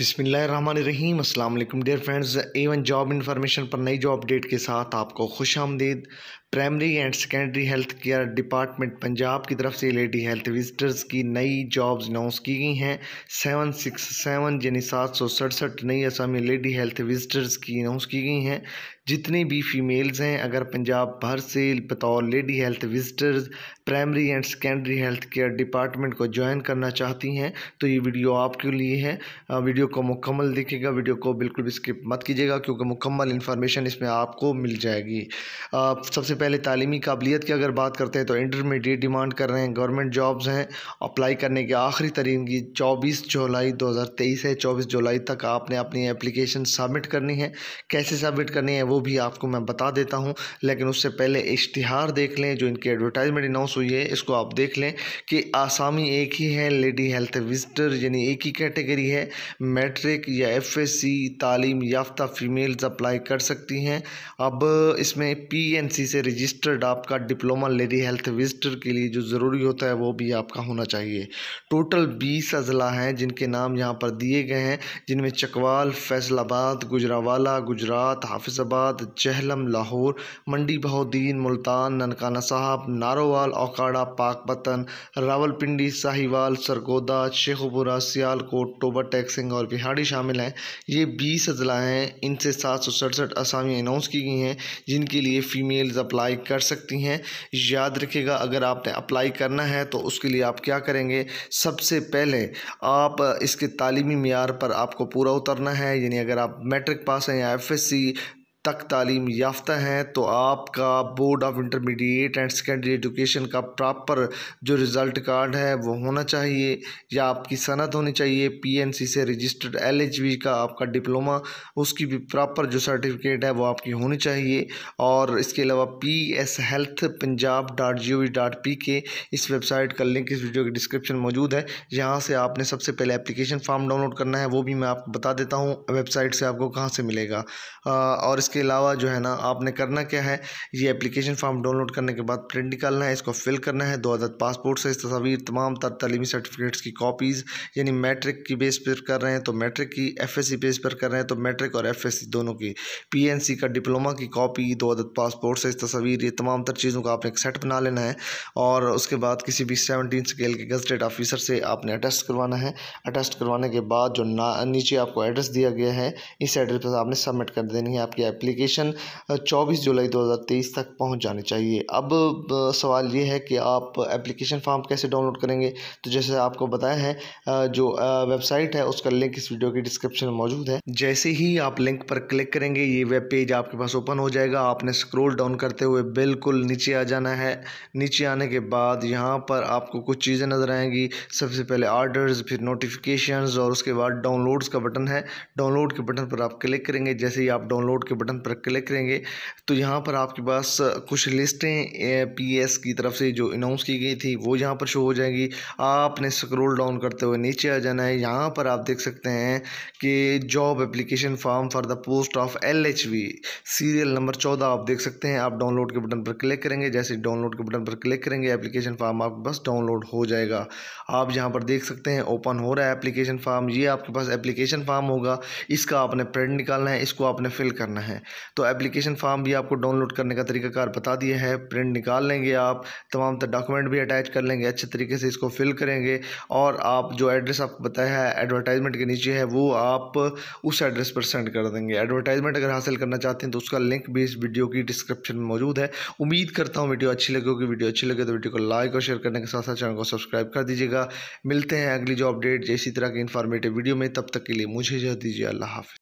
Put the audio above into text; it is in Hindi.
बिसमीम अस्सलाम वालेकुम dear friends A one job information पर नई जॉब अपडेट के साथ आपको खुश आमदीद primary and secondary health care department Punjab की तरफ से लेडी हेल्थ विजिटर्स की नई जॉब्स अनाउंस की गई हैं सेवन सिक्स सेवन यानी सात सौ सड़सठ नई असामी लेडी हेल्थ विजिटर्स की अनाउंस की गई हैं जितनी भी फीमेल्स हैं अगर पंजाब भर से बतौर lady health visitors primary and secondary health care department को ज्वाइन करना चाहती हैं तो ये वीडियो आपके लिए है वीडियो को मुकम्मल देखिएगा वीडियो को बिल्कुल भी स्किप मत कीजिएगा क्योंकि मुकम्मल इन्फॉर्मेशन इसमें आपको मिल जाएगी सबसे पहले तालीमी काबिलियत की अगर बात करते हैं तो इंटरमीडिएट डिमांड कर रहे हैं गवर्नमेंट जॉब्स हैं अप्लाई करने के आखिरी तरीन की चौबीस जुलाई दो हज़ार तेईस है चौबीस जुलाई तक आपने अपनी एप्लीकेशन सबमिट करनी है कैसे सबमिट करनी है वो भी आपको मैं बता देता हूँ लेकिन उससे पहले इश्तिहार देख लें जो इनकी एडवर्टाइजमेंट अनाउंस हुई है इसको आप देख लें कि आसामी एक ही है लेडी हेल्थ विजिटर यानी एक ही कैटेगरी है मैट्रिक या एफ तालीम याफ्ता फीमेल्स अप्लाई कर सकती हैं अब इसमें पी से रजिस्टर्ड आपका डिप्लोमा लेडी हेल्थ विजिटर के लिए जो ज़रूरी होता है वो भी आपका होना चाहिए टोटल बीस अजला हैं जिनके नाम यहाँ पर दिए गए हैं जिनमें चकवाल फैसलाबाद गुजरावाला गुजरात हाफिजाबाद मुरादाबाद जहलम लाहौर मंडी बहुद्दीन मुल्तान ननकाना साहब नारोवाल औकाड़ा पाकपतन रावलपिंडी साहिवाल सरगोदा शेखपुरा सियालकोट टोबा टैक्सिंग और बिहाड़ी शामिल हैं ये बीस अजला हैं इनसे सात सौ सड़सठ असामियाँ अनाउंस की गई हैं जिनके लिए फ़ीमेल्स अप्लाई कर सकती हैं याद रखिएगा अगर आपने अप्लाई करना है तो उसके लिए आप क्या करेंगे सबसे पहले आप इसके तालीमी मैार पर आपको पूरा उतरना है यानी अगर आप मैट्रिक पास हैं या एफ एस सी तक तालीम याफ्ता हैं तो आपका board of intermediate and secondary education का प्रॉपर जो रिज़ल्ट कार्ड है वो होना चाहिए या आपकी सनत होनी चाहिए पीएनसी से रजिस्टर्ड एलएचवी का आपका डिप्लोमा उसकी भी प्रॉपर जो सर्टिफिकेट है वो आपकी होनी चाहिए और इसके अलावा P S health Punjab dot G O V dot P K इस वेबसाइट का लिंक इस वीडियो के डिस्क्रिप्शन मौजूद है यहाँ से आपने सबसे पहले एप्लीकेशन फॉर्म डाउनलोड करना है वो भी मैं आपको बता देता हूँ वेबसाइट से आपको कहाँ से मिलेगा और इस इसके अलावा जो है ना आपने करना क्या है ये एप्लीकेशन फॉर्म डाउनलोड करने के बाद प्रिंट निकालना है इसको फिल करना है दो आदत पासपोर्ट साइज़ तस्वीर तमाम तर तलीमी सर्टिफिकेट्स की कॉपीज़ यानी मैट्रिक की बेस पर कर रहे हैं तो मैट्रिक की एफ बेस पर कर रहे हैं तो मैट्रिक और एफ दोनों की पी का डिप्लोमा की कॉपी दो आदत पासपोर्ट साइज़ तस्वीर ये तमाम तर चीज़ों का आपने एक सेट बना लेना है और उसके बाद किसी भी सेवनटीन स्केल के गजटेड ऑफिसर से आपने अटेस्ट करवाना है अटेस्ट करवाने के बाद जो ना नीचे आपको एड्रेस दिया गया है इस एड्रेस पर आपने सबमिट कर देनी है आपकी एप्लीकेशन 24 जुलाई 2023 तक पहुंच जानी चाहिए अब सवाल ये है कि आप एप्लीकेशन फॉर्म कैसे डाउनलोड करेंगे तो जैसे आपको बताया है जो वेबसाइट है उसका लिंक इस वीडियो के डिस्क्रिप्शन में मौजूद है जैसे ही आप लिंक पर क्लिक करेंगे ये वेब पेज आपके पास ओपन हो जाएगा आपने स्क्रोल डाउन करते हुए बिल्कुल नीचे आ जाना है नीचे आने के बाद यहाँ पर आपको कुछ चीज़ें नज़र आएंगी सबसे पहले ऑर्डर्स फिर नोटिफिकेशंस और उसके बाद डाउनलोड्स का बटन है डाउनलोड के बटन पर आप क्लिक करेंगे जैसे ही आप डाउनलोड के बटन बटन पर क्लिक करेंगे तो यहाँ पर आपके पास कुछ लिस्टें पीएस की तरफ से जो अनाउंस की गई थी वो यहाँ पर शो हो जाएंगी आपने स्क्रोल डाउन करते हुए नीचे आ जाना है यहाँ पर आप देख सकते हैं कि job application form for the post of L H V serial number चौदह आप देख सकते हैं आप डाउनलोड के बटन पर क्लिक करेंगे जैसे डाउनलोड के बटन पर क्लिक करेंगे एप्लीकेशन फॉर्म आपके पास डाउनलोड हो जाएगा आप यहाँ पर देख सकते हैं ओपन हो रहा है एप्लीकेशन फॉर्म ये आपके पास एप्लीकेशन फॉर्म होगा इसका आपने प्रिंट निकालना है इसको आपने फिल करना है तो एप्लीकेशन फॉर्म भी आपको डाउनलोड करने का तरीकाकार बता दिया है प्रिंट निकाल लेंगे आप तमाम डॉक्यूमेंट भी अटैच कर लेंगे अच्छे तरीके से इसको फिल करेंगे और आप जो एड्रेस आपको बताया है एडवर्टाइजमेंट के नीचे है वो आप उस एड्रेस पर सेंड कर देंगे एडवर्टाइजमेंट अगर हासिल करना चाहते हैं तो उसका लिंक भी इस वीडियो की डिस्क्रिप्शन में मौजूद है उम्मीद करता हूँ वीडियो अच्छी लगेगी वीडियो अच्छी लगे तो वीडियो को लाइक और शेयर करने के साथ साथ चैनल को सब्सक्राइब कर दीजिएगा मिलते हैं अगली जो अपडेट जैसी तरह की इन्फॉर्मेटिव वीडियो में तब तक के लिए मुझे जो दीजिए अल्लाह हाफि